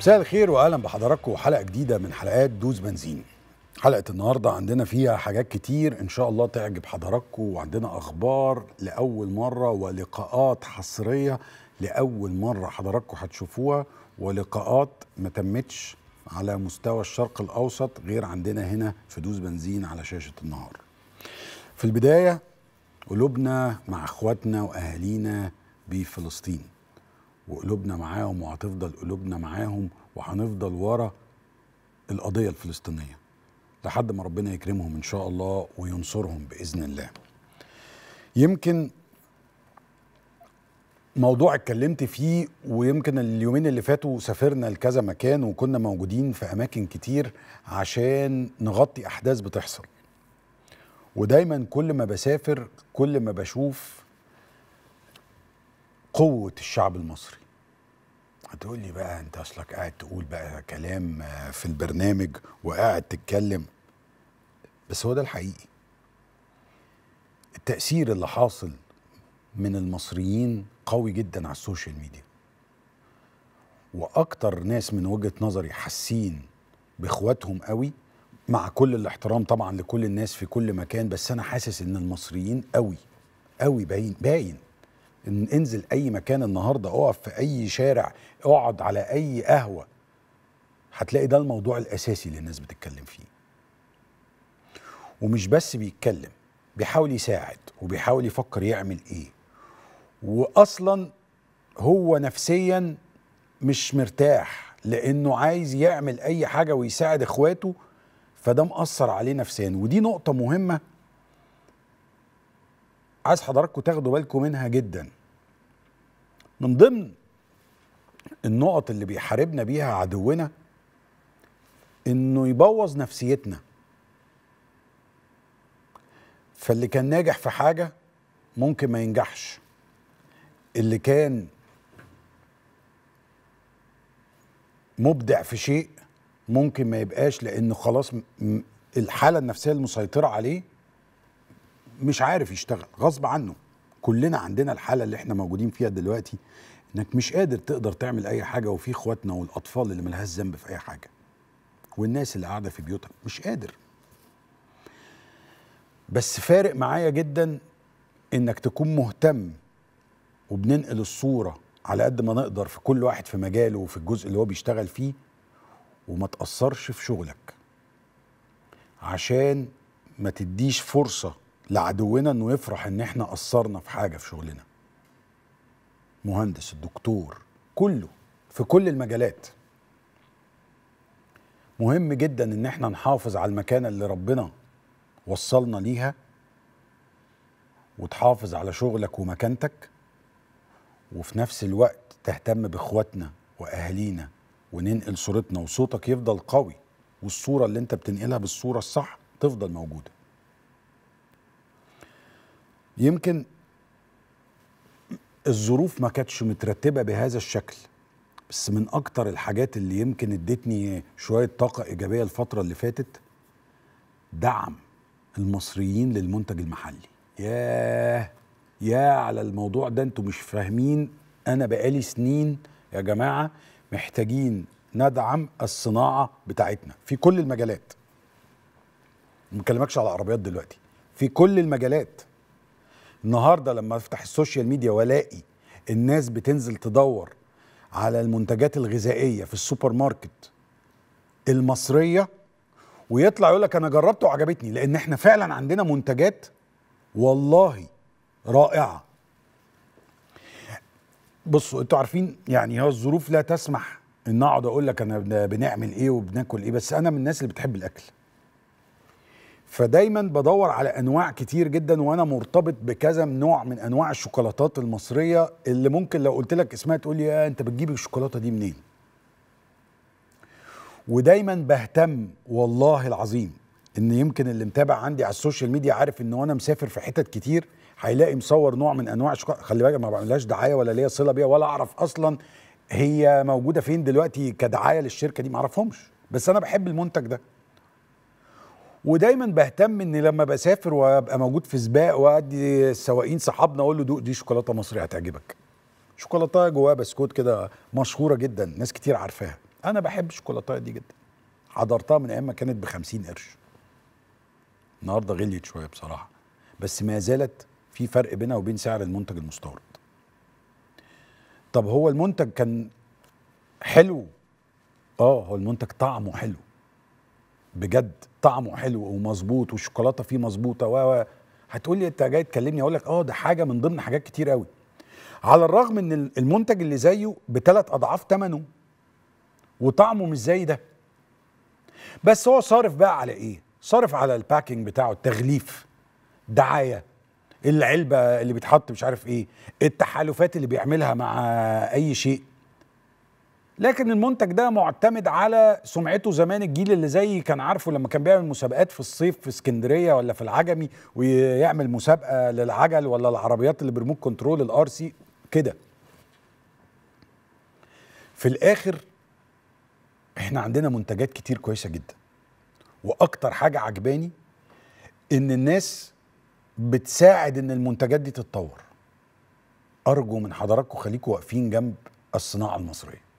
مساء الخير واهلا بحضراتكم حلقه جديده من حلقات دوز بنزين حلقه النهارده عندنا فيها حاجات كتير ان شاء الله تعجب حضراتكم وعندنا اخبار لاول مره ولقاءات حصريه لاول مره حضراتكم هتشوفوها ولقاءات ما تمتش على مستوى الشرق الاوسط غير عندنا هنا في دوز بنزين على شاشه النهار في البدايه قلوبنا مع اخواتنا واهالينا بفلسطين وقلوبنا معاهم وهتفضل قلوبنا معاهم وهنفضل ورا القضية الفلسطينية لحد ما ربنا يكرمهم إن شاء الله وينصرهم بإذن الله يمكن موضوع اتكلمت فيه ويمكن اليومين اللي فاتوا سافرنا لكذا مكان وكنا موجودين في اماكن كتير عشان نغطي احداث بتحصل ودايما كل ما بسافر كل ما بشوف قوه الشعب المصري هتقول لي بقى انت اصلك قاعد تقول بقى كلام آه، في البرنامج وقاعد تتكلم بس هو ده الحقيقي التاثير اللي حاصل من المصريين قوي جدا على السوشيال ميديا واكتر ناس من وجهه نظري حاسين باخواتهم قوي مع كل الاحترام طبعا لكل الناس في كل مكان بس انا حاسس ان المصريين قوي قوي باين باين إن انزل اي مكان النهارده اقف في اي شارع اقعد على اي قهوه هتلاقي ده الموضوع الاساسي اللي الناس بتتكلم فيه ومش بس بيتكلم بيحاول يساعد وبيحاول يفكر يعمل ايه واصلا هو نفسيا مش مرتاح لانه عايز يعمل اي حاجه ويساعد اخواته فده مأثر عليه نفسيا ودي نقطه مهمه عايز حضراتكم تاخدوا بالكم منها جدا من ضمن النقط اللي بيحاربنا بيها عدونا انه يبوظ نفسيتنا فاللي كان ناجح في حاجه ممكن ما ينجحش اللي كان مبدع في شيء ممكن ما يبقاش لانه خلاص الحاله النفسيه المسيطره عليه مش عارف يشتغل غصب عنه كلنا عندنا الحاله اللي احنا موجودين فيها دلوقتي انك مش قادر تقدر تعمل اي حاجه وفي اخواتنا والاطفال اللي ملهاش ذنب في اي حاجه والناس اللي قاعده في بيوتها مش قادر بس فارق معايا جدا انك تكون مهتم وبننقل الصوره على قد ما نقدر في كل واحد في مجاله وفي الجزء اللي هو بيشتغل فيه وما تاثرش في شغلك عشان ما تديش فرصه لعدونا انه يفرح ان احنا قصرنا في حاجه في شغلنا مهندس الدكتور كله في كل المجالات مهم جدا ان احنا نحافظ على المكانه اللي ربنا وصلنا ليها وتحافظ على شغلك ومكانتك وفي نفس الوقت تهتم باخواتنا واهالينا وننقل صورتنا وصوتك يفضل قوي والصوره اللي انت بتنقلها بالصوره الصح تفضل موجوده يمكن الظروف ما كانتش مترتبه بهذا الشكل بس من اكتر الحاجات اللي يمكن ادتني شويه طاقه ايجابيه الفتره اللي فاتت دعم المصريين للمنتج المحلي ياه يا على الموضوع ده انتوا مش فاهمين انا بقالي سنين يا جماعه محتاجين ندعم الصناعه بتاعتنا في كل المجالات ما بكلمكش على العربيات دلوقتي في كل المجالات النهارده لما افتح السوشيال ميديا والاقي الناس بتنزل تدور على المنتجات الغذائيه في السوبر ماركت المصريه ويطلع يقول لك انا جربته وعجبتني لان احنا فعلا عندنا منتجات والله رائعه بصوا انتوا عارفين يعني هو الظروف لا تسمح ان اقعد اقول لك انا بنعمل ايه وبناكل ايه بس انا من الناس اللي بتحب الاكل فدايما بدور على انواع كتير جدا وانا مرتبط بكذا نوع من انواع الشوكولاتات المصريه اللي ممكن لو قلت لك اسمها تقول لي آه انت بتجيب الشوكولاته دي منين ودايما بهتم والله العظيم ان يمكن اللي متابع عندي على السوشيال ميديا عارف ان وانا مسافر في حتت كتير هيلاقي مصور نوع من انواع الشوكولاته خلي بالك ما بعملهاش دعايه ولا ليا صله بيها ولا اعرف اصلا هي موجوده فين دلوقتي كدعايه للشركه دي ما اعرفهمش بس انا بحب المنتج ده ودايما بهتم ان لما بسافر وابقى موجود في سباق وادي السواقين صحابنا اقول له دوق دي شوكولاته مصري هتعجبك شوكولاته جواها بسكوت كده مشهوره جدا ناس كتير عارفاها انا بحب الشوكولاته دي جدا حضرتها من ايام ما كانت ب 50 قرش النهارده غليت شويه بصراحه بس ما زالت في فرق بينها وبين سعر المنتج المستورد طب هو المنتج كان حلو اه هو المنتج طعمه حلو بجد طعمه حلو ومظبوط والشوكولاته فيه مظبوطه و هتقول لي انت جاي تكلمني اقول لك اه ده حاجه من ضمن حاجات كتير قوي على الرغم ان المنتج اللي زيه بثلاث اضعاف ثمنه وطعمه مش زي ده بس هو صارف بقى على ايه صارف على الباكينج بتاعه التغليف دعايه العلبه اللي بتحط مش عارف ايه التحالفات اللي بيعملها مع اي شيء لكن المنتج ده معتمد على سمعته زمان الجيل اللي زيي كان عارفه لما كان بيعمل مسابقات في الصيف في اسكندريه ولا في العجمي ويعمل مسابقه للعجل ولا العربيات اللي بريموت كنترول الار سي كده في الاخر احنا عندنا منتجات كتير كويسه جدا واكتر حاجه عجباني ان الناس بتساعد ان المنتجات دي تتطور ارجو من حضراتكم خليكم واقفين جنب الصناعه المصريه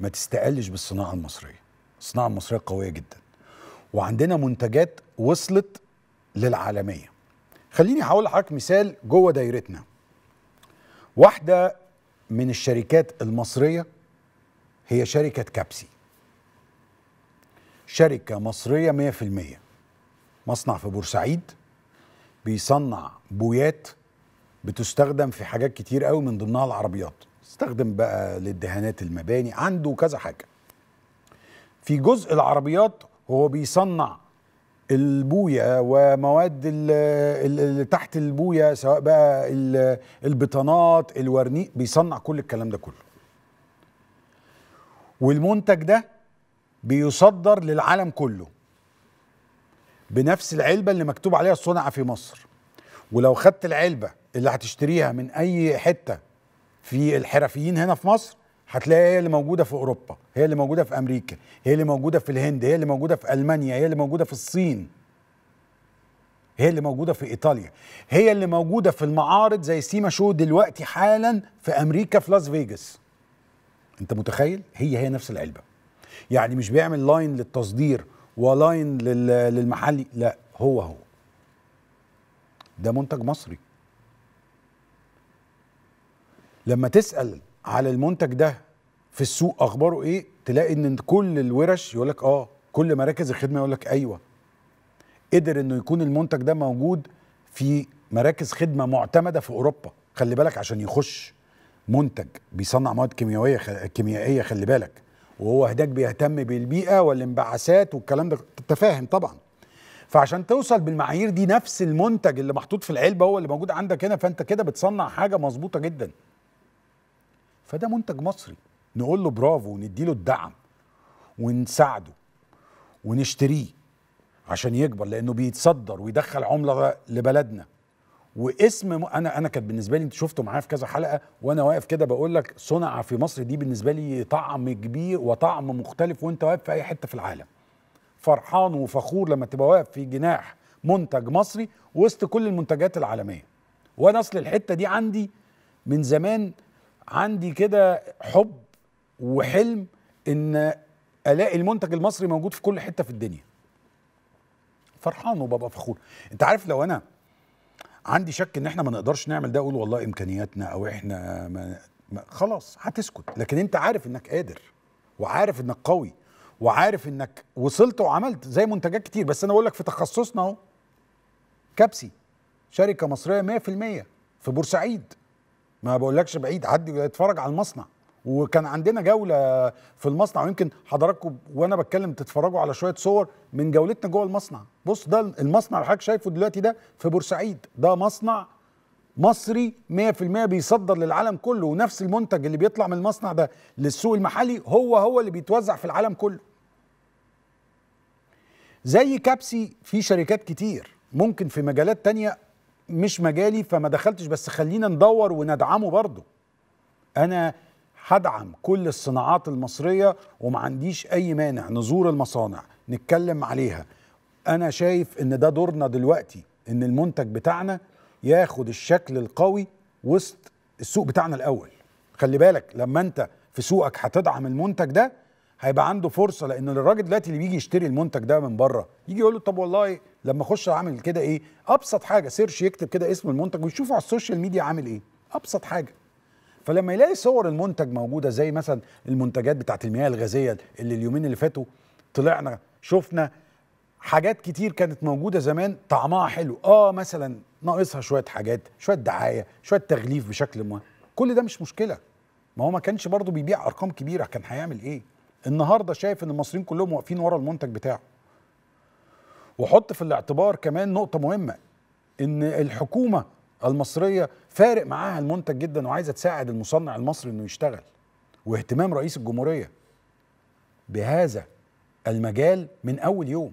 ما تستقلش بالصناعه المصريه الصناعه المصريه قويه جدا وعندنا منتجات وصلت للعالميه خليني هقول لحضرتك مثال جوه دايرتنا واحده من الشركات المصريه هي شركه كابسي شركه مصريه 100% مصنع في بورسعيد بيصنع بويات بتستخدم في حاجات كتير قوي من ضمنها العربيات استخدم بقى للدهانات المباني عنده كذا حاجه في جزء العربيات هو بيصنع البويه ومواد اللي تحت البويه سواء بقى البطانات الورنيق بيصنع كل الكلام ده كله والمنتج ده بيصدر للعالم كله بنفس العلبه اللي مكتوب عليها صنع في مصر ولو خدت العلبه اللي هتشتريها من اي حته في الحرفيين هنا في مصر هتلاقي هي اللي موجوده في اوروبا هي اللي موجوده في امريكا هي اللي موجوده في الهند هي اللي موجوده في المانيا هي اللي موجوده في الصين هي اللي موجوده في ايطاليا هي اللي موجوده في المعارض زي سيما شو دلوقتي حالا في امريكا في لاس فيجاس انت متخيل هي هي نفس العلبه يعني مش بيعمل لاين للتصدير ولاين للمحلي لا هو هو ده منتج مصري لما تسال على المنتج ده في السوق اخباره ايه تلاقي ان كل الورش يقول لك اه كل مراكز الخدمه يقول لك ايوه قدر انه يكون المنتج ده موجود في مراكز خدمه معتمده في اوروبا خلي بالك عشان يخش منتج بيصنع مواد كيميائيه كيميائيه خلي بالك وهو هداك بيهتم بالبيئه والانبعاثات والكلام ده انت فاهم طبعا فعشان توصل بالمعايير دي نفس المنتج اللي محطوط في العلبه هو اللي موجود عندك هنا فانت كده بتصنع حاجه مظبوطه جدا فده منتج مصري نقول له برافو ونديله الدعم ونساعده ونشتريه عشان يكبر لانه بيتصدر ويدخل عمله لبلدنا واسم انا انا كانت بالنسبه لي انت شفته معايا في كذا حلقه وانا واقف كده بقول لك صنع في مصر دي بالنسبه لي طعم كبير وطعم مختلف وانت واقف في اي حته في العالم فرحان وفخور لما تبقى واقف في جناح منتج مصري وسط كل المنتجات العالميه وانا اصل الحته دي عندي من زمان عندي كده حب وحلم ان الاقي المنتج المصري موجود في كل حته في الدنيا فرحان وببقى فخور انت عارف لو انا عندي شك ان احنا ما نقدرش نعمل ده اقول والله امكانياتنا او احنا ما ما خلاص هتسكت لكن انت عارف انك قادر وعارف انك قوي وعارف انك وصلت وعملت زي منتجات كتير بس انا بقول لك في تخصصنا اهو كبسي شركه مصريه 100% في بورسعيد ما بقولكش بعيد عدي اتفرج على المصنع وكان عندنا جوله في المصنع ويمكن حضراتكم وانا بتكلم تتفرجوا على شويه صور من جولتنا جوه المصنع بص ده المصنع اللي حضرتك شايفه دلوقتي ده في بورسعيد ده مصنع مصري 100% بيصدر للعالم كله ونفس المنتج اللي بيطلع من المصنع ده للسوق المحلي هو هو اللي بيتوزع في العالم كله زي كابسي في شركات كتير ممكن في مجالات تانية مش مجالي فما دخلتش بس خلينا ندور وندعمه برضه انا هدعم كل الصناعات المصريه وما عنديش اي مانع نزور المصانع نتكلم عليها انا شايف ان ده دورنا دلوقتي ان المنتج بتاعنا ياخد الشكل القوي وسط السوق بتاعنا الاول خلي بالك لما انت في سوقك هتدعم المنتج ده هيبقى عنده فرصه لان الراجل دلوقتي اللي بيجي يشتري المنتج ده من بره يجي يقول له طب والله لما اخش اعمل كده ايه ابسط حاجه سيرش يكتب كده اسم المنتج ويشوفه على السوشيال ميديا عامل ايه ابسط حاجه فلما يلاقي صور المنتج موجوده زي مثلا المنتجات بتاعت المياه الغازيه اللي اليومين اللي فاتوا طلعنا شفنا حاجات كتير كانت موجوده زمان طعمها حلو اه مثلا ناقصها شويه حاجات شويه دعايه شويه تغليف بشكل ما كل ده مش مشكله ما هو ما كانش برضه بيبيع ارقام كبيره كان هيعمل ايه النهارده شايف ان المصريين كلهم واقفين ورا المنتج بتاعه وحط في الاعتبار كمان نقطه مهمه ان الحكومه المصريه فارق معاها المنتج جدا وعايزه تساعد المصنع المصري انه يشتغل واهتمام رئيس الجمهوريه بهذا المجال من اول يوم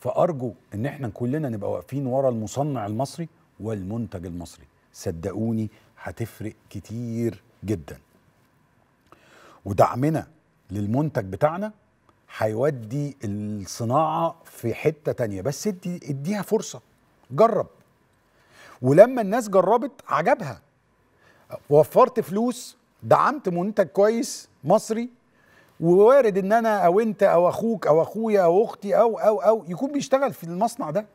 فارجو ان احنا كلنا نبقى واقفين ورا المصنع المصري والمنتج المصري صدقوني هتفرق كتير جدا ودعمنا للمنتج بتاعنا هيودي الصناعه في حته تانية بس ادي اديها فرصه جرب ولما الناس جربت عجبها وفرت فلوس دعمت منتج كويس مصري ووارد ان انا او انت او اخوك او اخويا او اختي او او او يكون بيشتغل في المصنع ده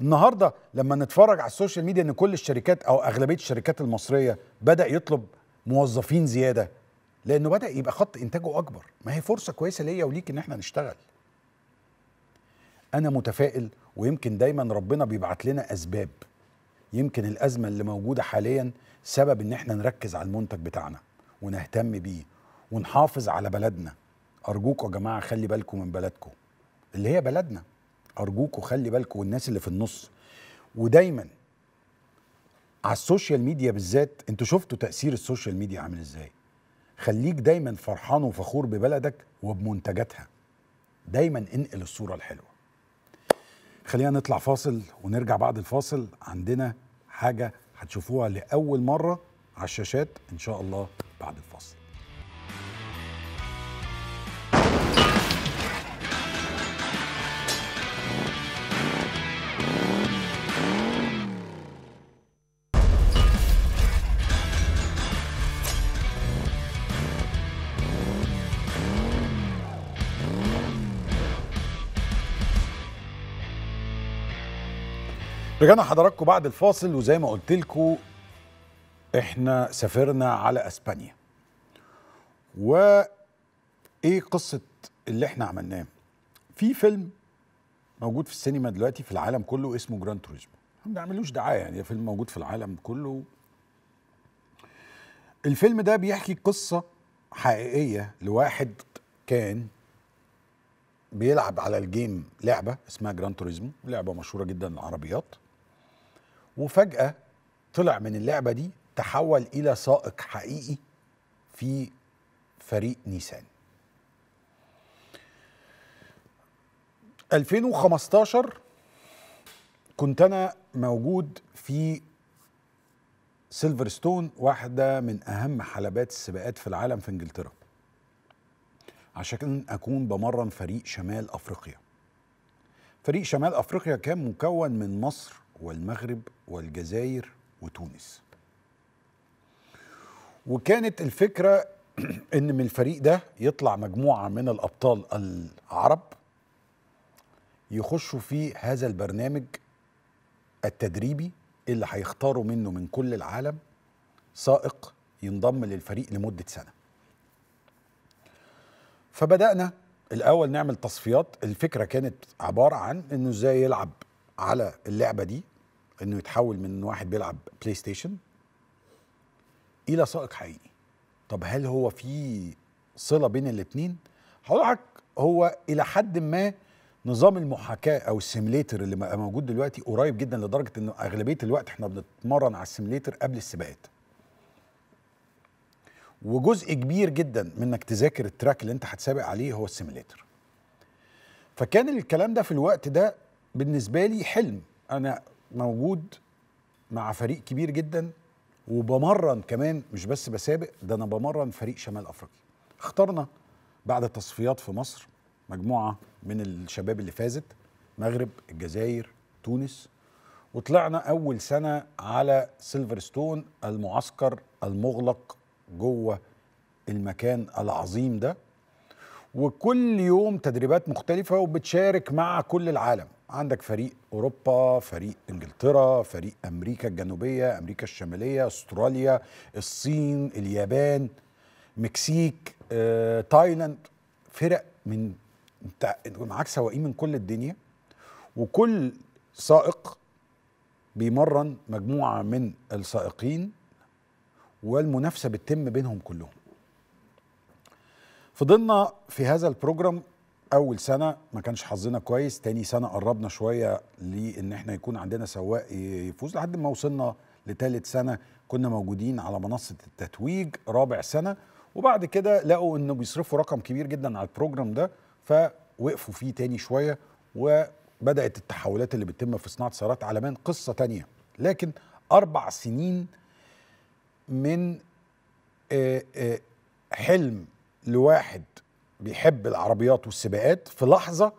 النهارده لما نتفرج على السوشيال ميديا ان كل الشركات او اغلبيه الشركات المصريه بدا يطلب موظفين زياده لانه بدا يبقى خط انتاجه اكبر ما هي فرصه كويسه ليا وليك ان احنا نشتغل انا متفائل ويمكن دايما ربنا بيبعت لنا اسباب يمكن الازمه اللي موجوده حاليا سبب ان احنا نركز على المنتج بتاعنا ونهتم بيه ونحافظ على بلدنا ارجوكوا يا جماعه خلي بالكم من بلدكم اللي هي بلدنا ارجوكوا خلي بالكم والناس اللي في النص ودايما على السوشيال ميديا بالذات انتوا شفتوا تاثير السوشيال ميديا عامل ازاي خليك دايما فرحان وفخور ببلدك وبمنتجاتها دايما انقل الصوره الحلوه خلينا نطلع فاصل ونرجع بعد الفاصل عندنا حاجه هتشوفوها لاول مره على الشاشات ان شاء الله بعد الفاصل رجعنا حضراتكم بعد الفاصل وزي ما قلت لكم احنا سافرنا على اسبانيا وايه قصه اللي احنا عملناه في فيلم موجود في السينما دلوقتي في العالم كله اسمه جراند توريزمو ما بنعملوش دعايه يعني فيلم موجود في العالم كله الفيلم ده بيحكي قصه حقيقيه لواحد كان بيلعب على الجيم لعبه اسمها جراند توريزمو لعبه مشهوره جدا للعربيات وفجاه طلع من اللعبه دي تحول الى سائق حقيقي في فريق نيسان 2015 كنت انا موجود في سيلفرستون واحده من اهم حلبات السباقات في العالم في انجلترا عشان اكون بمرن فريق شمال افريقيا فريق شمال افريقيا كان مكون من مصر والمغرب والجزائر وتونس وكانت الفكرة ان من الفريق ده يطلع مجموعة من الابطال العرب يخشوا في هذا البرنامج التدريبي اللي هيختاروا منه من كل العالم سائق ينضم للفريق لمدة سنة فبدأنا الأول نعمل تصفيات الفكرة كانت عبارة عن أنه إزاي يلعب على اللعبة دي انه يتحول من واحد بيلعب بلاي ستيشن الى سائق حقيقي طب هل هو في صله بين الاثنين حضرتك هو الى حد ما نظام المحاكاه او السيميليتر اللي موجود دلوقتي قريب جدا لدرجه ان اغلبيه الوقت احنا بنتمرن على السيميليتر قبل السباقات وجزء كبير جدا من انك تذاكر التراك اللي انت هتسابق عليه هو السيميليتر فكان الكلام ده في الوقت ده بالنسبه لي حلم انا موجود مع فريق كبير جدا وبمرن كمان مش بس بسابق ده انا بمرن فريق شمال افريقيا اخترنا بعد التصفيات في مصر مجموعه من الشباب اللي فازت مغرب الجزائر تونس وطلعنا اول سنه على سيلفر ستون المعسكر المغلق جوه المكان العظيم ده وكل يوم تدريبات مختلفه وبتشارك مع كل العالم عندك فريق اوروبا فريق انجلترا فريق امريكا الجنوبيه امريكا الشماليه استراليا الصين اليابان مكسيك آه، تايلاند فرق من انت معاك سواقين من كل الدنيا وكل سائق بيمرن مجموعه من السائقين والمنافسه بتتم بينهم كلهم فضلنا في هذا البروجرام اول سنه ما كانش حظنا كويس تاني سنه قربنا شويه لان احنا يكون عندنا سواق يفوز لحد ما وصلنا لتالت سنه كنا موجودين على منصه التتويج رابع سنه وبعد كده لقوا انه بيصرفوا رقم كبير جدا على البروجرام ده فوقفوا فيه تاني شويه وبدات التحولات اللي بتتم في صناعه سيارات علمان قصه تانيه لكن اربع سنين من آه، آه، حلم لواحد بيحب العربيات والسباقات في لحظه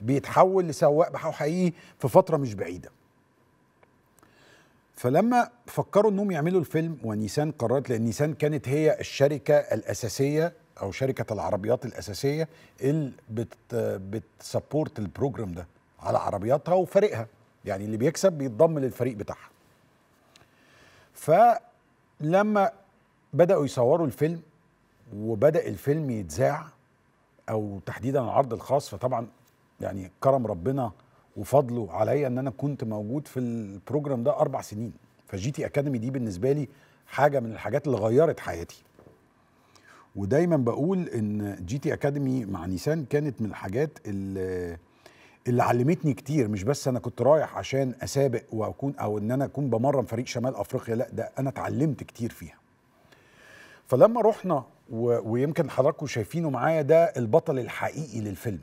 بيتحول لسواق بحو حقيقي في فتره مش بعيده فلما فكروا انهم يعملوا الفيلم ونيسان قررت لان نيسان كانت هي الشركه الاساسيه او شركه العربيات الاساسيه اللي بت بتسبورت البروجرام ده على عربياتها وفريقها يعني اللي بيكسب بيتضم للفريق بتاعها فلما بداوا يصوروا الفيلم وبدا الفيلم يتذاع او تحديدا العرض الخاص فطبعا يعني كرم ربنا وفضله عليا ان انا كنت موجود في البروجرام ده اربع سنين فجي تي اكاديمي دي بالنسبه لي حاجه من الحاجات اللي غيرت حياتي ودايما بقول ان جي تي اكاديمي مع نيسان كانت من الحاجات اللي اللي علمتني كتير مش بس انا كنت رايح عشان اسابق واكون او ان انا اكون بمرن فريق شمال افريقيا لا ده انا اتعلمت كتير فيها فلما رحنا ويمكن حضراتكم شايفينه معايا ده البطل الحقيقي للفيلم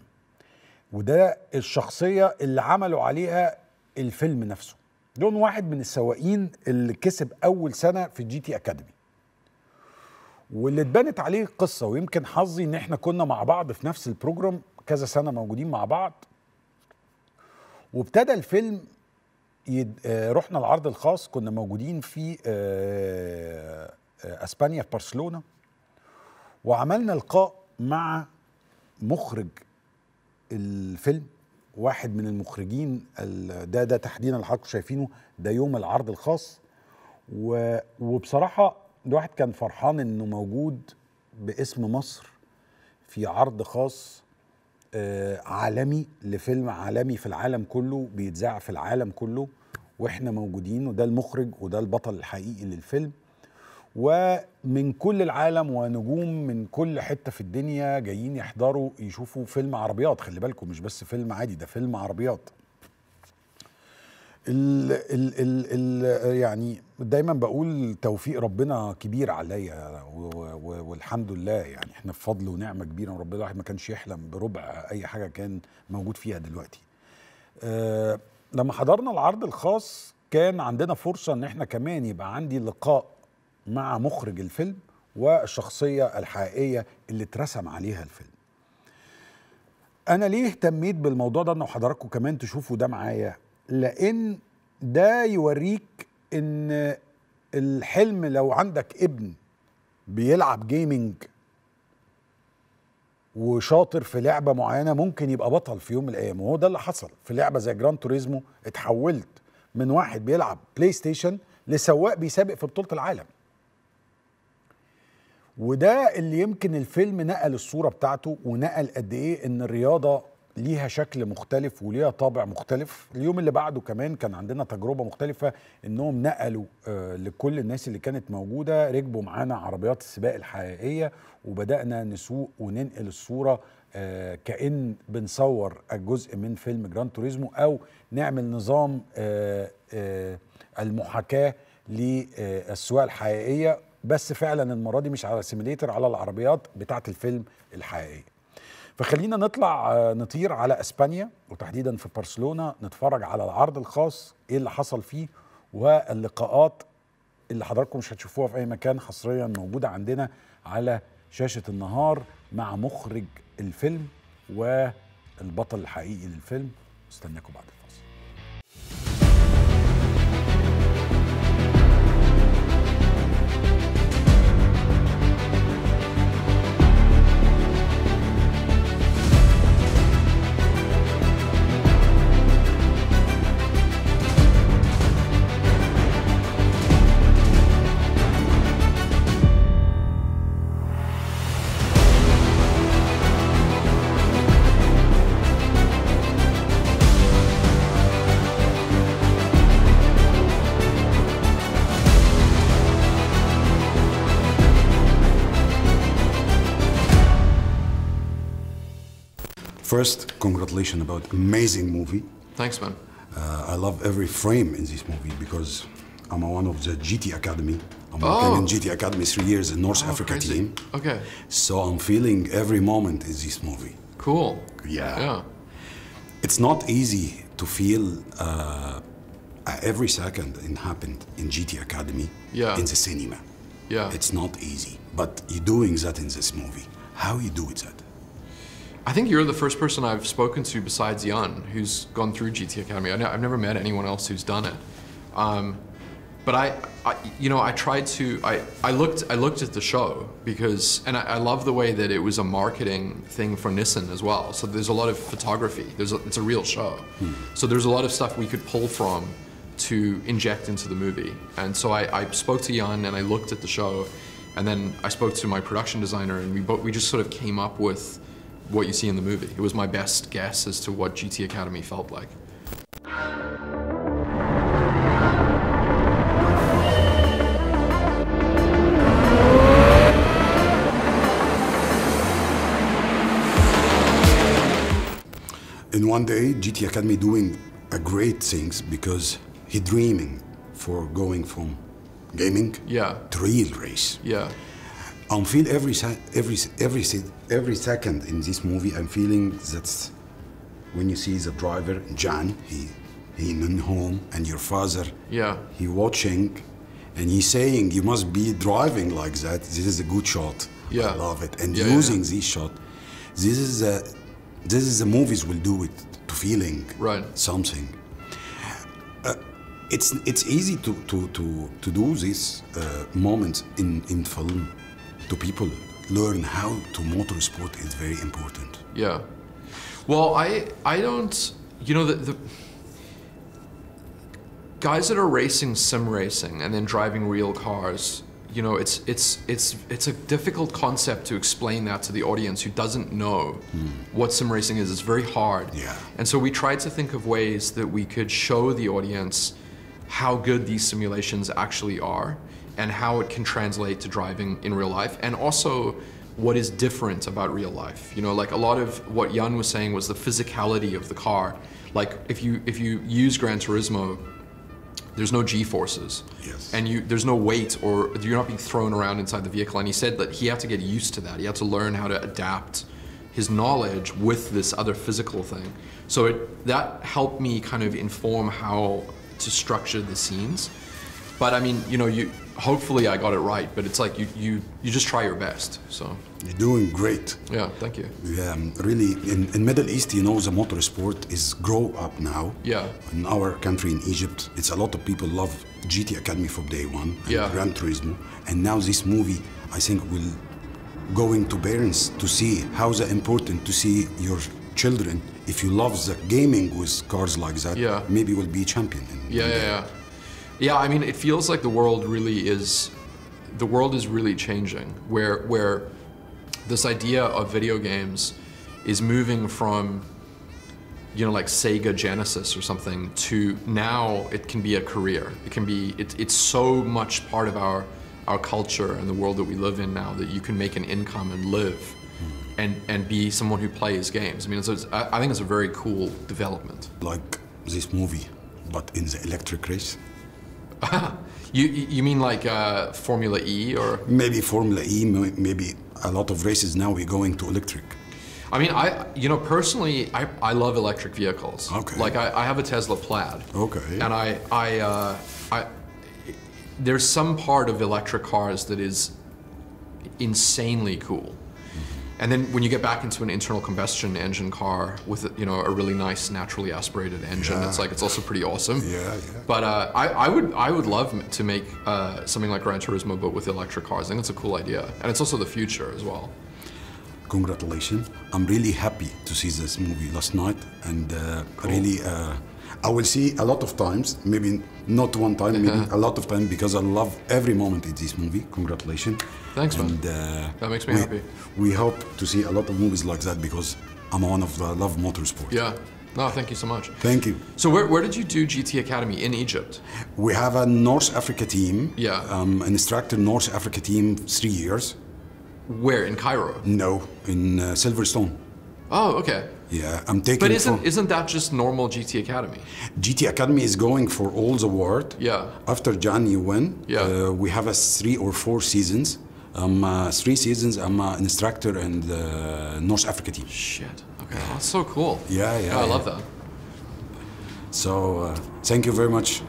وده الشخصيه اللي عملوا عليها الفيلم نفسه دون واحد من السواقين اللي كسب اول سنه في جي تي اكاديمي واللي اتبنت عليه قصه ويمكن حظي ان احنا كنا مع بعض في نفس البروجرام كذا سنه موجودين مع بعض وابتدى الفيلم يد... آه، رحنا العرض الخاص كنا موجودين في آه، آه، اسبانيا في برشلونه وعملنا لقاء مع مخرج الفيلم واحد من المخرجين ده ده تحديدا اللي حضراتكم شايفينه ده يوم العرض الخاص و وبصراحه الواحد كان فرحان انه موجود باسم مصر في عرض خاص آه، عالمي لفيلم عالمي في العالم كله بيتذاع في العالم كله واحنا موجودين وده المخرج وده البطل الحقيقي للفيلم ومن كل العالم ونجوم من كل حتة في الدنيا جايين يحضروا يشوفوا فيلم عربيات خلي بالكم مش بس فيلم عادي ده فيلم عربيات ال ال ال ال يعني دايما بقول توفيق ربنا كبير عليا والحمد لله يعني احنا بفضل ونعمه كبيره وربنا الواحد ما كانش يحلم بربع اي حاجه كان موجود فيها دلوقتي أه لما حضرنا العرض الخاص كان عندنا فرصه ان احنا كمان يبقى عندي لقاء مع مخرج الفيلم والشخصية الحقيقية اللي اترسم عليها الفيلم أنا ليه اهتميت بالموضوع ده أنا حضراتكم كمان تشوفوا ده معايا لأن ده يوريك أن الحلم لو عندك ابن بيلعب جيمنج وشاطر في لعبة معينة ممكن يبقى بطل في يوم من الأيام وهو ده اللي حصل في لعبة زي جران توريزمو اتحولت من واحد بيلعب بلاي ستيشن لسواق بيسابق في بطولة العالم وده اللي يمكن الفيلم نقل الصوره بتاعته ونقل قد ايه ان الرياضه ليها شكل مختلف وليها طابع مختلف اليوم اللي بعده كمان كان عندنا تجربه مختلفه انهم نقلوا آه لكل الناس اللي كانت موجوده ركبوا معانا عربيات السباق الحقيقيه وبدانا نسوق وننقل الصوره آه كان بنصور الجزء من فيلم جران توريزمو او نعمل نظام آه, آه، المحاكاه للسواقه الحقيقيه بس فعلا المره دي مش على سيميليتر على العربيات بتاعه الفيلم الحقيقيه فخلينا نطلع آه، نطير على اسبانيا وتحديدا في برشلونه نتفرج على العرض الخاص ايه اللي حصل فيه واللقاءات اللي حضراتكم مش هتشوفوها في اي مكان حصريا موجوده عندنا على شاشه النهار مع مخرج الفيلم والبطل الحقيقي للفيلم استناكم بعدين First, congratulations about amazing movie. Thanks, man. Uh, I love every frame in this movie because I'm one of the GT Academy. I'm oh. working in GT Academy three years in North oh, Africa crazy. team. Okay. So I'm feeling every moment in this movie. Cool. Yeah. Yeah. It's not easy to feel uh, every second it happened in GT Academy yeah. in the cinema. Yeah. It's not easy, but you're doing that in this movie. How you do it that? I think you're the first person I've spoken to besides Jan who's gone through GT Academy. I have never met anyone else who's done it. Um, but I, I, you know, I tried to, I, I looked, I looked at the show because, and I, I, love the way that it was a marketing thing for Nissan as well. So there's a lot of photography. There's, a, it's a real show. Hmm. So there's a lot of stuff we could pull from to inject into the movie. And so I, I spoke to Jan and I looked at the show, and then I spoke to my production designer, and we both, we just sort of came up with what you see in the movie. It was my best guess as to what GT Academy felt like. And one day, GT Academy doing great things because he dreaming for going from gaming yeah. to real race. Yeah. I'm feel every every every every second in this movie. I'm feeling that when you see the driver Jan, he he in home, and your father, yeah, he watching, and he's saying you must be driving like that. This is a good shot. Yeah, I love it. And yeah, using yeah. this shot, this is a this is the movies will do it to feeling right something. Uh, it's it's easy to to to to do this uh, moment in in film to people learn how to motorsport is very important. Yeah. Well, I I don't you know the, the guys that are racing sim racing and then driving real cars, you know, it's it's it's it's a difficult concept to explain that to the audience who doesn't know mm. what sim racing is. It's very hard. Yeah. And so we tried to think of ways that we could show the audience how good these simulations actually are and how it can translate to driving in real life, and also what is different about real life. You know, like a lot of what Jan was saying was the physicality of the car. Like if you if you use Gran Turismo, there's no G-forces. Yes. And you there's no weight or you're not being thrown around inside the vehicle. And he said that he had to get used to that. He had to learn how to adapt his knowledge with this other physical thing. So it, that helped me kind of inform how to structure the scenes. But I mean, you know, you hopefully I got it right, but it's like you you you just try your best. So you're doing great. Yeah, thank you. Yeah, um, really, in, in Middle East, you know, the motor sport is grow up now. Yeah. In our country, in Egypt, it's a lot of people love GT Academy from day one. yeah. Gran Turismo, and now this movie, I think, will going to parents to see how the important to see your children if you love the gaming with cars like that yeah. maybe will be champion in, yeah, in yeah, yeah yeah, I mean, it feels like the world really is, the world is really changing, where, where this idea of video games is moving from, you know, like Sega Genesis or something to now it can be a career. It can be, it, it's so much part of our, our culture and the world that we live in now that you can make an income and live and, and be someone who plays games. I mean, so I think it's a very cool development. Like this movie, but in the electric race. you you mean like uh, Formula E or maybe Formula E? Maybe a lot of races now we're going to electric. I mean, I you know personally, I, I love electric vehicles. Okay. Like I, I have a Tesla Plaid. Okay. And I I uh, I there's some part of electric cars that is insanely cool. And then when you get back into an internal combustion engine car with you know a really nice naturally aspirated engine, yeah. it's like it's also pretty awesome. Yeah, yeah. But uh, I, I would I would love to make uh, something like Gran Turismo but with electric cars. I think it's a cool idea, and it's also the future as well. Congratulations! I'm really happy to see this movie last night, and uh, cool. really uh, I will see a lot of times, maybe not one time, maybe uh-huh. a lot of time, because I love every moment in this movie. Congratulations. Thanks, and, man. Uh, that makes me we, happy. We hope to see a lot of movies like that because I'm one of the love motorsport. Yeah. No, thank you so much. Thank you. So where, where did you do GT Academy in Egypt? We have a North Africa team. Yeah. Um, an instructor North Africa team, three years. Where, in Cairo? No, in uh, Silverstone. Oh, okay. Yeah, I'm taking. But isn't isn't that just normal GT Academy? GT Academy is going for all the world. Yeah. After John, you win. Yeah. Uh, we have a three or four seasons. uh, three seasons. I'm an uh, instructor in the North Africa team. Shit. Okay, that's so cool. Yeah, yeah. I yeah. love that. So uh, thank you very much.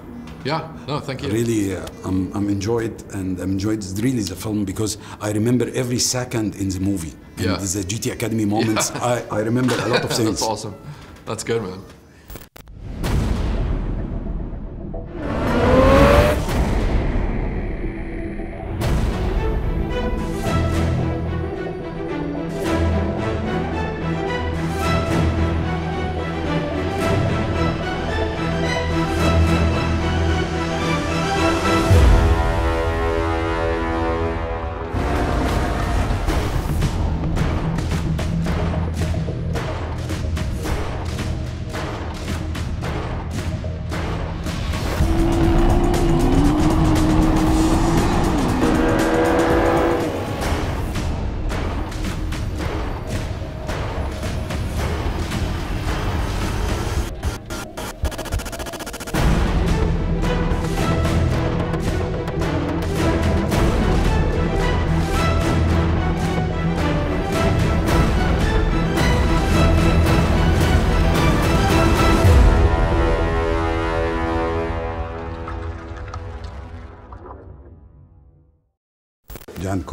Yeah, no, thank you. Really, uh, I'm, I'm enjoyed and I'm enjoyed really the film because I remember every second in the movie yeah. the GT Academy moments. Yeah. I, I remember a lot of things. That's awesome. That's good, man.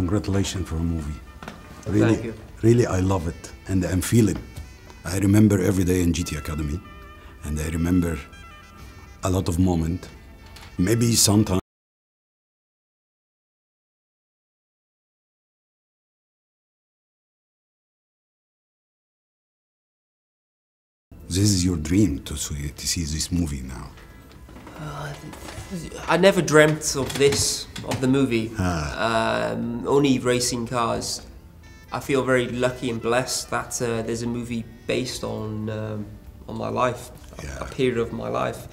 congratulations for a movie. Really, really, I love it and I'm feeling. I remember every day in GT Academy, and I remember a lot of moment. Maybe sometimes. This is your dream to see, to see this movie now. Uh, I never dreamt of this, of the movie. Ah. Um, only racing cars. I feel very lucky and blessed that uh, there's a movie based on um, on my life, yeah. a period of my life,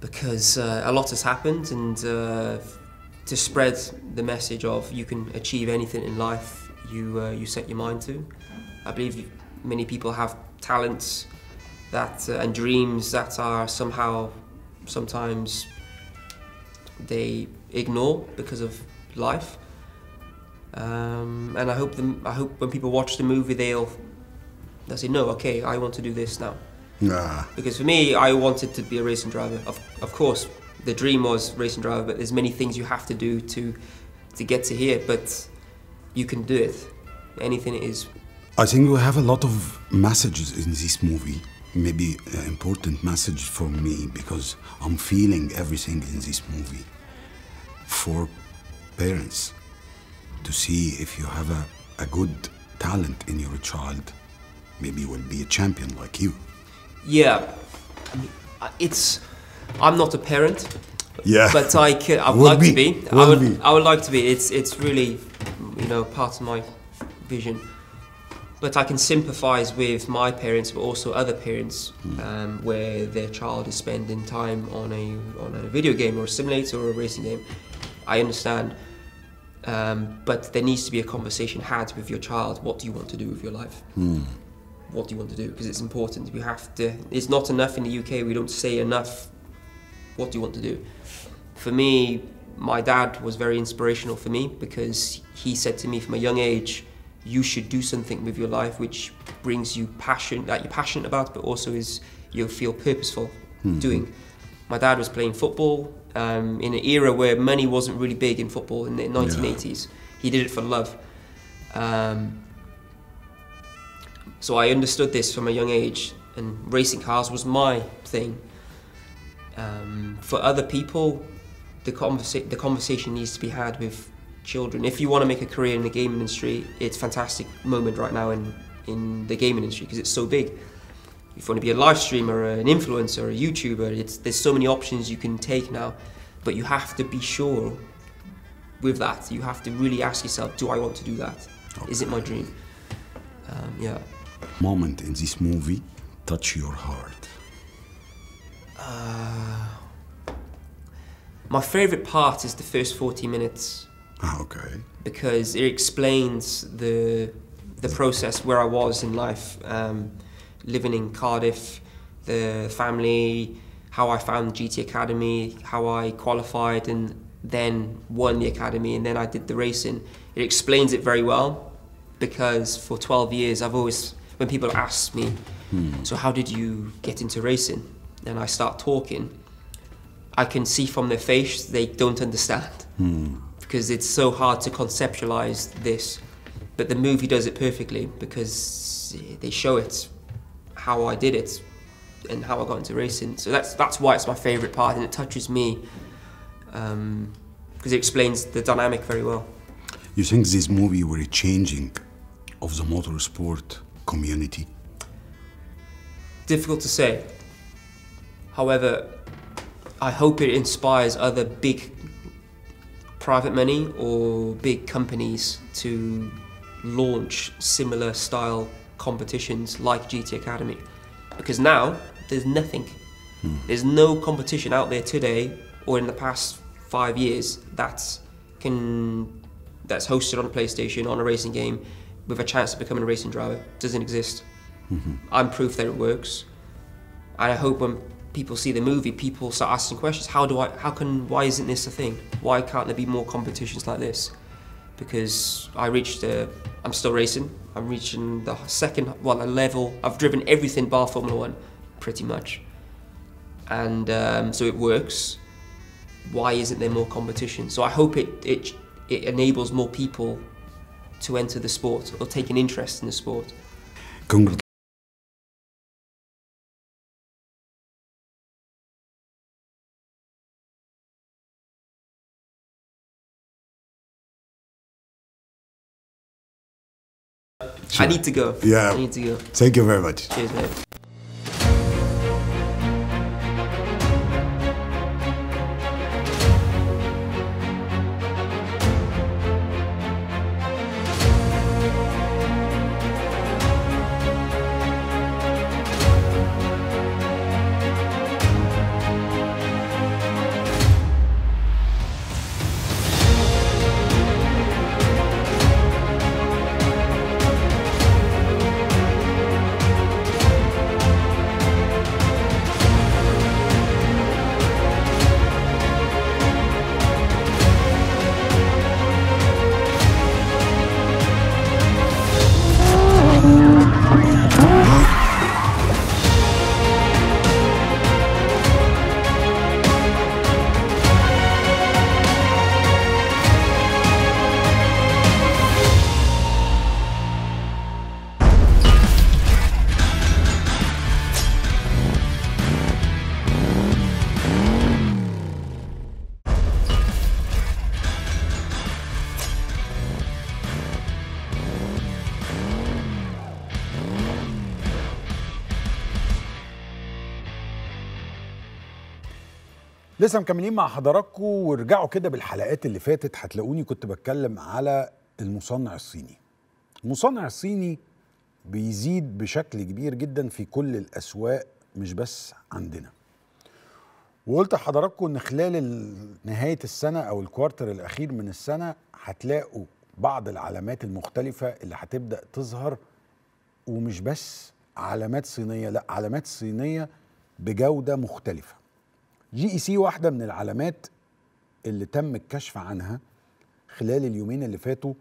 because uh, a lot has happened, and uh, to spread the message of you can achieve anything in life you uh, you set your mind to. I believe many people have talents that uh, and dreams that are somehow sometimes they ignore because of life. Um, and I hope them, I hope when people watch the movie they'll they say no, okay, I want to do this now. Nah. Because for me, I wanted to be a racing driver. Of of course, the dream was racing driver, but there's many things you have to do to to get to here. But you can do it. Anything it is. I think we have a lot of messages in this movie maybe an important message for me because I'm feeling everything in this movie for parents to see if you have a, a good talent in your child, maybe will be a champion like you. Yeah, it's. I'm not a parent. Yeah. But I could. I would, like be. to be. I would. Be. I would like to be. It's. It's really, you know, part of my vision but I can sympathise with my parents, but also other parents um, where their child is spending time on a on a video game or a simulator or a racing game. I understand, um, but there needs to be a conversation had with your child. What do you want to do with your life? Mm. What do you want to do? Because it's important. We have to. It's not enough in the UK. We don't say enough. What do you want to do? For me, my dad was very inspirational for me because he said to me from a young age you should do something with your life which brings you passion that you're passionate about, but also is you feel purposeful hmm. doing. My dad was playing football um, in an era where money wasn't really big in football in the 1980s. Yeah. He did it for love. Um, so I understood this from a young age, and racing cars was my thing. Um, for other people, the, conversa- the conversation needs to be had with children. If you want to make a career in the game industry, it's a fantastic moment right now in, in the game industry because it's so big. If you want to be a live streamer, an influencer, a YouTuber, there's so many options you can take now, but you have to be sure with that. You have to really ask yourself, do I want to do that? Okay. Is it my dream? Um, yeah. Moment in this movie touch your heart? Uh, my favorite part is the first 40 minutes Ah, okay. Because it explains the the process where I was in life, um, living in Cardiff, the family, how I found GT Academy, how I qualified and then won the academy, and then I did the racing. It explains it very well because for 12 years I've always, when people ask me, hmm. so how did you get into racing? And I start talking, I can see from their face they don't understand. Hmm because it's so hard to conceptualize this. But the movie does it perfectly because they show it how I did it and how I got into racing. So that's that's why it's my favorite part and it touches me because um, it explains the dynamic very well. You think this movie were a changing of the motorsport community? Difficult to say. However, I hope it inspires other big private money or big companies to launch similar style competitions like GT Academy. Because now there's nothing. Hmm. There's no competition out there today or in the past five years that's can that's hosted on a PlayStation on a racing game with a chance of becoming a racing driver. Doesn't exist. Mm -hmm. I'm proof that it works. And I hope when people see the movie, people start asking questions. How do I, how can, why isn't this a thing? Why can't there be more competitions like this? Because I reached a, I'm still racing. I'm reaching the second, well, a level. I've driven everything bar Formula One, pretty much. And um, so it works. Why isn't there more competition? So I hope it, it, it enables more people to enter the sport or take an interest in the sport. Sure. I need to go. Yeah. I need to go. Thank you very much. Cheers, man. لسه مكملين مع حضراتكم وارجعوا كده بالحلقات اللي فاتت هتلاقوني كنت بتكلم على المصنع الصيني المصنع الصيني بيزيد بشكل كبير جدا في كل الاسواق مش بس عندنا وقلت لحضراتكم ان خلال نهايه السنه او الكوارتر الاخير من السنه هتلاقوا بعض العلامات المختلفه اللي هتبدا تظهر ومش بس علامات صينيه لا علامات صينيه بجوده مختلفه جي اي سي واحده من العلامات اللي تم الكشف عنها خلال اليومين اللي فاتوا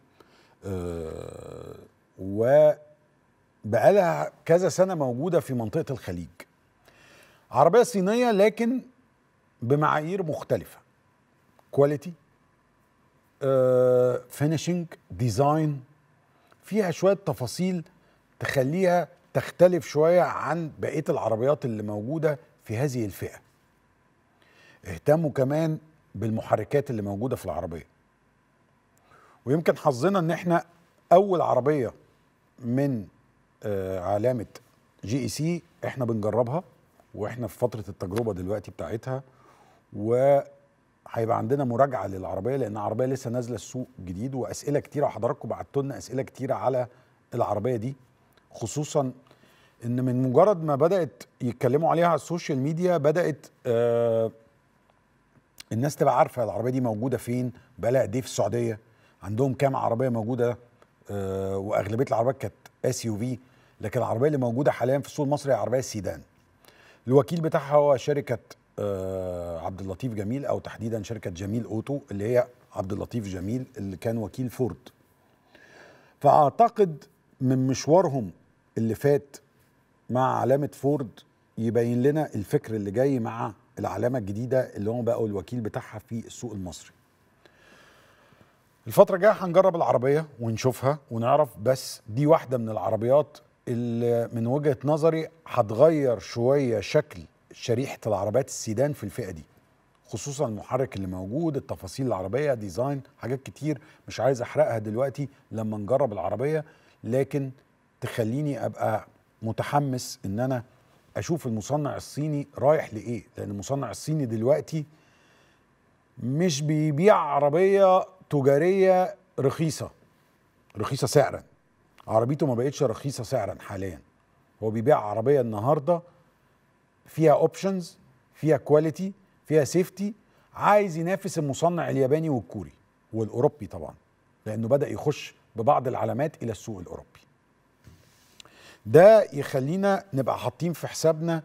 آه وبقالها كذا سنه موجوده في منطقه الخليج عربيه صينيه لكن بمعايير مختلفه كواليتي آه، فينيشنج ديزاين فيها شويه تفاصيل تخليها تختلف شويه عن بقيه العربيات اللي موجوده في هذه الفئه اهتموا كمان بالمحركات اللي موجوده في العربيه ويمكن حظنا ان احنا اول عربيه من آه، علامه جي اي سي احنا بنجربها واحنا في فتره التجربه دلوقتي بتاعتها وهيبقى عندنا مراجعه للعربيه لان العربيه لسه نازله السوق جديد واسئله كتيره حضراتكم بعتوا لنا اسئله كتيره على العربيه دي خصوصا ان من مجرد ما بدات يتكلموا عليها على السوشيال ميديا بدات آه الناس تبقى عارفه العربيه دي موجوده فين بقالها قد ايه في السعوديه عندهم كام عربيه موجوده آه واغلبيه العربيات كانت اس يو في لكن العربيه اللي موجوده حاليا في السوق المصري عربيه سيدان الوكيل بتاعها هو شركه آه عبد اللطيف جميل او تحديدا شركه جميل اوتو اللي هي عبد اللطيف جميل اللي كان وكيل فورد فاعتقد من مشوارهم اللي فات مع علامه فورد يبين لنا الفكر اللي جاي مع العلامه الجديده اللي هم بقوا الوكيل بتاعها في السوق المصري الفترة الجاية هنجرب العربية ونشوفها ونعرف بس دي واحدة من العربيات اللي من وجهة نظري هتغير شوية شكل شريحة العربيات السيدان في الفئة دي خصوصا المحرك اللي موجود التفاصيل العربية ديزاين حاجات كتير مش عايز أحرقها دلوقتي لما نجرب العربية لكن تخليني أبقى متحمس إن أنا اشوف المصنع الصيني رايح لايه لان المصنع الصيني دلوقتي مش بيبيع عربيه تجاريه رخيصه رخيصه سعرا عربيته ما بقتش رخيصه سعرا حاليا هو بيبيع عربيه النهارده فيها اوبشنز فيها كواليتي فيها سيفتي عايز ينافس المصنع الياباني والكوري والاوروبي طبعا لانه بدا يخش ببعض العلامات الى السوق الاوروبي ده يخلينا نبقى حاطين في حسابنا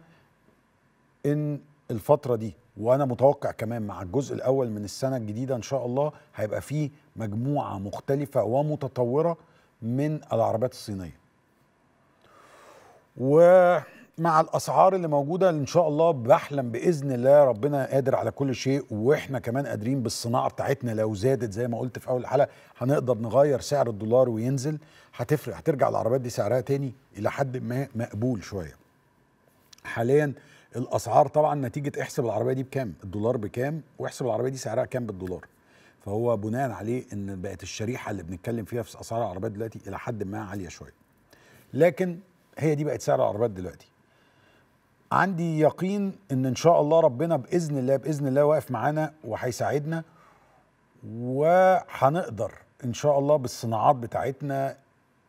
ان الفتره دي وانا متوقع كمان مع الجزء الاول من السنه الجديده ان شاء الله هيبقى فيه مجموعه مختلفه ومتطوره من العربيات الصينيه و مع الاسعار اللي موجوده ان شاء الله بحلم باذن الله ربنا قادر على كل شيء واحنا كمان قادرين بالصناعه بتاعتنا لو زادت زي ما قلت في اول الحلقه هنقدر نغير سعر الدولار وينزل هتفرق هترجع العربيات دي سعرها تاني الى حد ما مقبول شويه حاليا الاسعار طبعا نتيجه احسب العربيه دي بكام الدولار بكام واحسب العربيه دي سعرها كام بالدولار فهو بناء عليه ان بقت الشريحه اللي بنتكلم فيها في اسعار العربيات دلوقتي الى حد ما عاليه شويه لكن هي دي بقت سعر العربيات دلوقتي عندي يقين ان ان شاء الله ربنا باذن الله باذن الله واقف معانا وهيساعدنا وهنقدر ان شاء الله بالصناعات بتاعتنا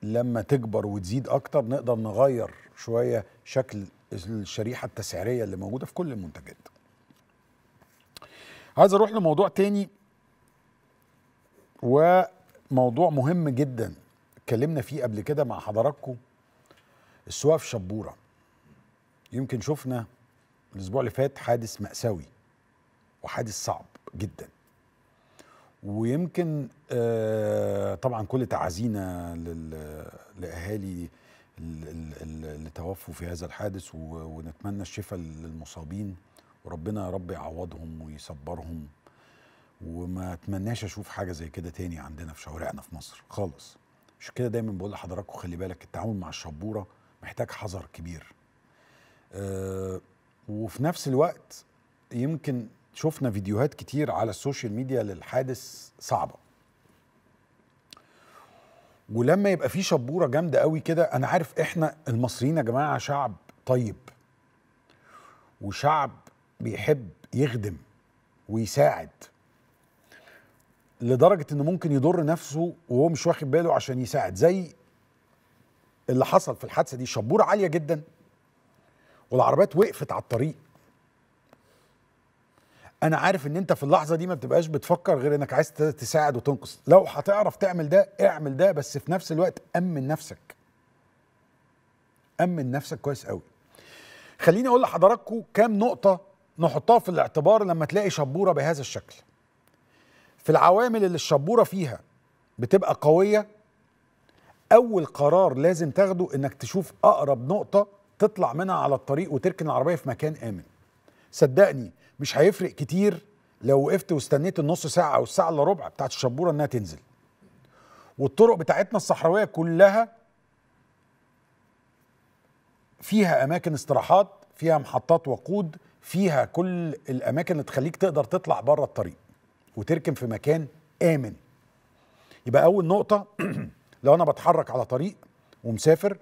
لما تكبر وتزيد اكتر نقدر نغير شويه شكل الشريحه التسعيريه اللي موجوده في كل المنتجات. عايز اروح لموضوع تاني وموضوع مهم جدا اتكلمنا فيه قبل كده مع حضراتكم السواقه في شبوره يمكن شفنا الاسبوع اللي فات حادث مأساوي وحادث صعب جدا ويمكن آه طبعا كل تعازينا لاهالي اللي توفوا في هذا الحادث ونتمنى الشفاء للمصابين وربنا يا رب يعوضهم ويصبرهم وما اتمناش اشوف حاجه زي كده تاني عندنا في شوارعنا في مصر خالص عشان كده دايما بقول لحضراتكم خلي بالك التعامل مع الشبوره محتاج حذر كبير آه، وفي نفس الوقت يمكن شفنا فيديوهات كتير على السوشيال ميديا للحادث صعبه ولما يبقى في شبوره جامده قوي كده انا عارف احنا المصريين يا جماعه شعب طيب وشعب بيحب يخدم ويساعد لدرجه انه ممكن يضر نفسه وهو مش واخد باله عشان يساعد زي اللي حصل في الحادثه دي شبوره عاليه جدا والعربيات وقفت على الطريق انا عارف ان انت في اللحظه دي ما بتبقاش بتفكر غير انك عايز تساعد وتنقذ لو هتعرف تعمل ده اعمل ده بس في نفس الوقت امن نفسك امن نفسك كويس قوي خليني اقول لحضراتكم كام نقطه نحطها في الاعتبار لما تلاقي شبوره بهذا الشكل في العوامل اللي الشبوره فيها بتبقى قويه اول قرار لازم تاخده انك تشوف اقرب نقطه تطلع منها على الطريق وتركن العربيه في مكان امن صدقني مش هيفرق كتير لو وقفت واستنيت النص ساعه او الساعه الا ربع بتاعت الشبوره انها تنزل والطرق بتاعتنا الصحراويه كلها فيها اماكن استراحات فيها محطات وقود فيها كل الاماكن اللي تخليك تقدر تطلع بره الطريق وتركن في مكان امن يبقى اول نقطه لو انا بتحرك على طريق ومسافر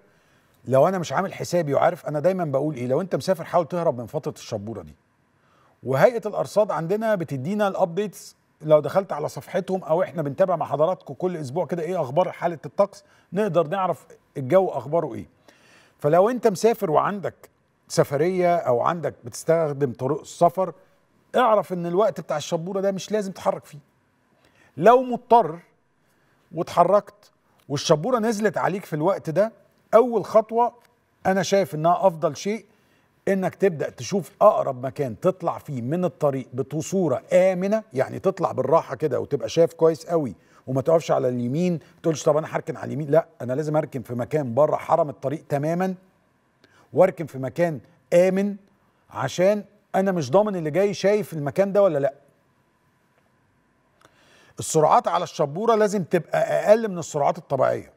لو انا مش عامل حسابي وعارف انا دايما بقول ايه لو انت مسافر حاول تهرب من فتره الشبوره دي وهيئه الارصاد عندنا بتدينا الابديتس لو دخلت على صفحتهم او احنا بنتابع مع حضراتكم كل اسبوع كده ايه اخبار حاله الطقس نقدر نعرف الجو اخباره ايه فلو انت مسافر وعندك سفريه او عندك بتستخدم طرق السفر اعرف ان الوقت بتاع الشبوره ده مش لازم تتحرك فيه لو مضطر واتحركت والشبوره نزلت عليك في الوقت ده اول خطوه انا شايف انها افضل شيء انك تبدا تشوف اقرب مكان تطلع فيه من الطريق بصوره امنه يعني تطلع بالراحه كده وتبقى شايف كويس قوي وما تقفش على اليمين تقولش طب انا هركن على اليمين لا انا لازم اركن في مكان بره حرم الطريق تماما واركن في مكان امن عشان انا مش ضامن اللي جاي شايف المكان ده ولا لا السرعات على الشبوره لازم تبقى اقل من السرعات الطبيعيه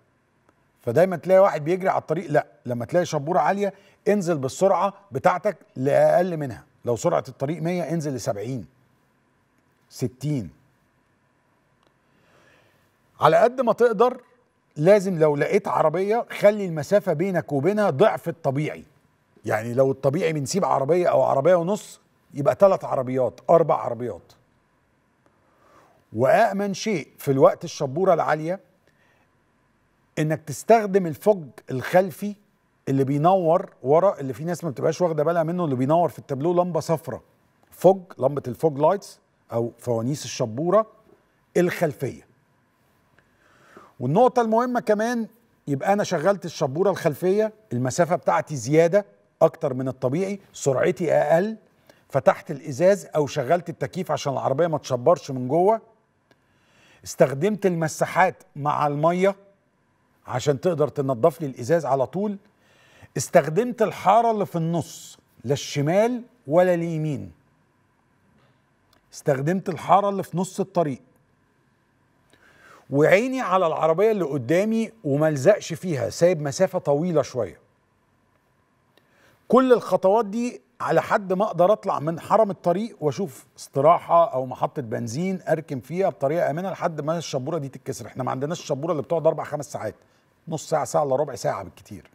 فدايما تلاقي واحد بيجري على الطريق لا لما تلاقي شبوره عاليه انزل بالسرعه بتاعتك لاقل منها لو سرعه الطريق 100 انزل ل 70 60 على قد ما تقدر لازم لو لقيت عربيه خلي المسافه بينك وبينها ضعف الطبيعي يعني لو الطبيعي بنسيب عربيه او عربيه ونص يبقى ثلاث عربيات اربع عربيات وامن شيء في الوقت الشبوره العاليه انك تستخدم الفج الخلفي اللي بينور ورا اللي في ناس ما بتبقاش واخده بالها منه اللي بينور في التابلو لمبه صفراء فج لمبه الفوج لايتس او فوانيس الشبوره الخلفيه والنقطه المهمه كمان يبقى انا شغلت الشبوره الخلفيه المسافه بتاعتي زياده اكتر من الطبيعي سرعتي اقل فتحت الازاز او شغلت التكييف عشان العربيه ما تشبرش من جوه استخدمت المساحات مع الميه عشان تقدر تنضف لي الازاز على طول استخدمت الحاره اللي في النص لا الشمال ولا اليمين استخدمت الحاره اللي في نص الطريق وعيني على العربيه اللي قدامي وملزقش فيها سايب مسافه طويله شويه كل الخطوات دي على حد ما اقدر اطلع من حرم الطريق واشوف استراحه او محطه بنزين اركن فيها بطريقه امنه لحد ما الشبوره دي تتكسر احنا ما عندناش الشبوره اللي بتقعد اربع خمس ساعات نص ساعه ساعه الا ربع ساعه بالكتير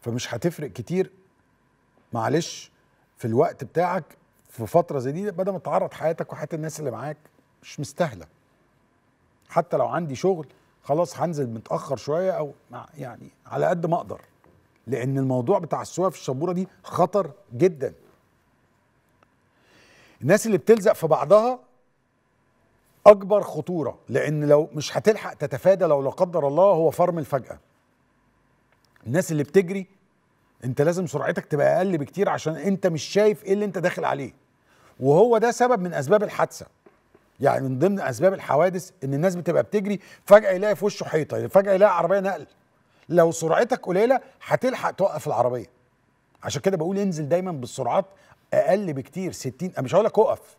فمش هتفرق كتير معلش في الوقت بتاعك في فتره زي دي بدل ما تعرض حياتك وحياه الناس اللي معاك مش مستاهله حتى لو عندي شغل خلاص هنزل متاخر شويه او يعني على قد ما اقدر لان الموضوع بتاع السواقه في الشبوره دي خطر جدا الناس اللي بتلزق في بعضها اكبر خطوره لان لو مش هتلحق تتفادى لو لا قدر الله هو فرم الفجاه الناس اللي بتجري انت لازم سرعتك تبقى اقل بكتير عشان انت مش شايف ايه اللي انت داخل عليه وهو ده سبب من اسباب الحادثه يعني من ضمن اسباب الحوادث ان الناس بتبقى بتجري فجاه يلاقي في وشه حيطه فجاه يلاقي عربيه نقل لو سرعتك قليله هتلحق توقف العربيه عشان كده بقول انزل دايما بالسرعات اقل بكتير 60 مش هقول لك اقف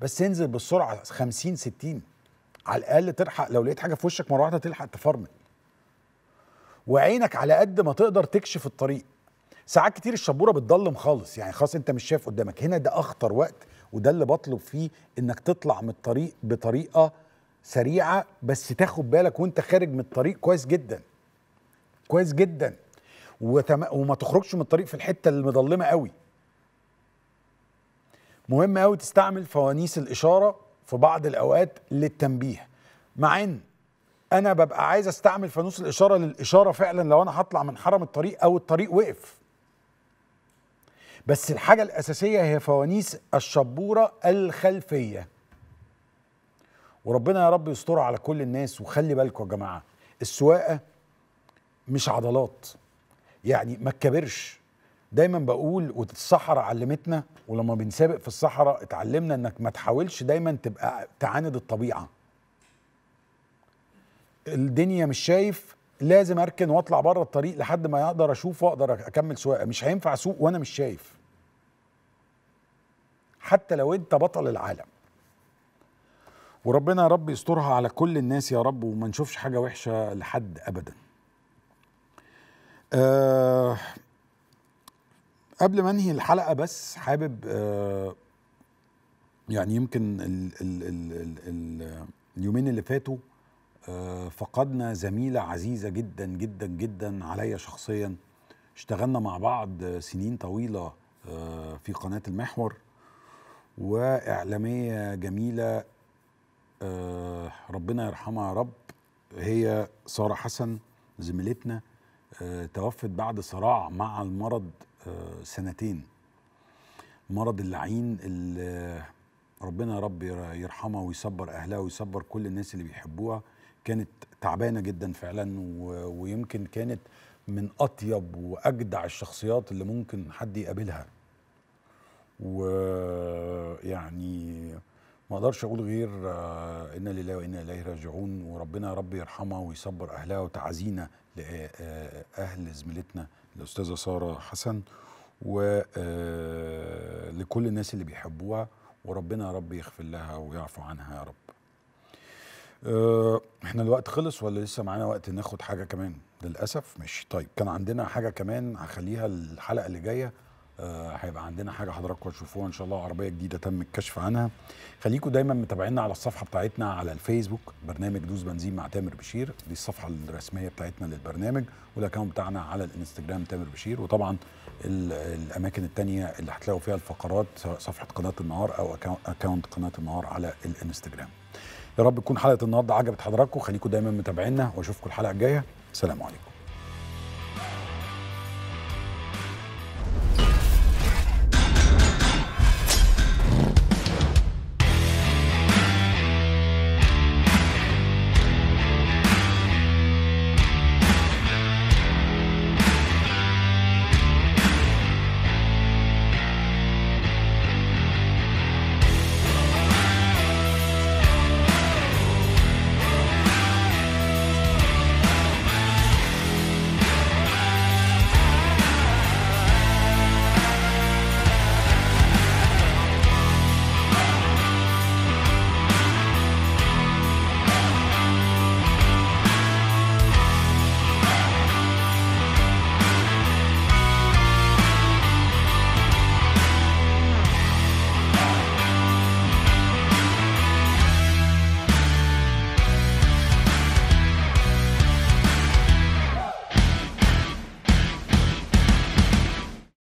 بس انزل بالسرعه 50 60 على الاقل تلحق لو لقيت حاجه في وشك مره واحده تلحق تفرمل وعينك على قد ما تقدر تكشف الطريق ساعات كتير الشبوره بتضلم خالص يعني خلاص انت مش شايف قدامك هنا ده اخطر وقت وده اللي بطلب فيه انك تطلع من الطريق بطريقه سريعه بس تاخد بالك وانت خارج من الطريق كويس جدا كويس جدا وتم... وما تخرجش من الطريق في الحته المظلمه قوي مهم قوي تستعمل فوانيس الاشاره في بعض الاوقات للتنبيه مع ان انا ببقى عايز استعمل فانوس الاشاره للاشاره فعلا لو انا هطلع من حرم الطريق او الطريق وقف بس الحاجه الاساسيه هي فوانيس الشبوره الخلفيه وربنا يا رب يستر على كل الناس وخلي بالكم يا جماعه السواقه مش عضلات يعني ما تكبرش دايما بقول والصحراء علمتنا ولما بنسابق في الصحراء اتعلمنا انك ما تحاولش دايما تبقى تعاند الطبيعه الدنيا مش شايف لازم اركن واطلع بره الطريق لحد ما اقدر اشوف واقدر اكمل سواقه مش هينفع اسوق وانا مش شايف حتى لو انت بطل العالم وربنا يا رب يسترها على كل الناس يا رب وما نشوفش حاجه وحشه لحد ابدا آه قبل ما انهي الحلقه بس حابب آه، يعني يمكن ال ال ال ال الـ اليومين اللي فاتوا آه، فقدنا زميله عزيزه جدا جدا جدا عليا شخصيا اشتغلنا مع بعض سنين طويله آه، في قناه المحور واعلاميه جميله ربنا يرحمها يا رب هي ساره حسن زميلتنا توفت بعد صراع مع المرض سنتين مرض اللعين اللي ربنا يا رب يرحمها ويصبر اهلها ويصبر كل الناس اللي بيحبوها كانت تعبانه جدا فعلا ويمكن كانت من اطيب واجدع الشخصيات اللي ممكن حد يقابلها ويعني ما اقدرش اقول غير آه، انا لله وانا اليه راجعون وربنا يا رب يرحمها ويصبر اهلها وتعزينا لاهل آه، آه، زميلتنا الأستاذة سارة حسن ولكل آه، الناس اللي بيحبوها وربنا يا رب يغفر لها ويعفو عنها يا رب آه، احنا الوقت خلص ولا لسه معانا وقت ناخد حاجة كمان للأسف مش طيب كان عندنا حاجة كمان هخليها الحلقة اللي جاية آه، هيبقى عندنا حاجه حضراتكم هتشوفوها ان شاء الله عربيه جديده تم الكشف عنها خليكم دايما متابعينا على الصفحه بتاعتنا على الفيسبوك برنامج دوز بنزين مع تامر بشير دي الصفحه الرسميه بتاعتنا للبرنامج والاكونت بتاعنا على الانستجرام تامر بشير وطبعا الاماكن التانية اللي هتلاقوا فيها الفقرات سواء صفحه قناه النهار او اكونت قناه النهار على الانستجرام يا رب تكون حلقه النهارده عجبت حضراتكم خليكم دايما متابعينا واشوفكم الحلقه الجايه سلام عليكم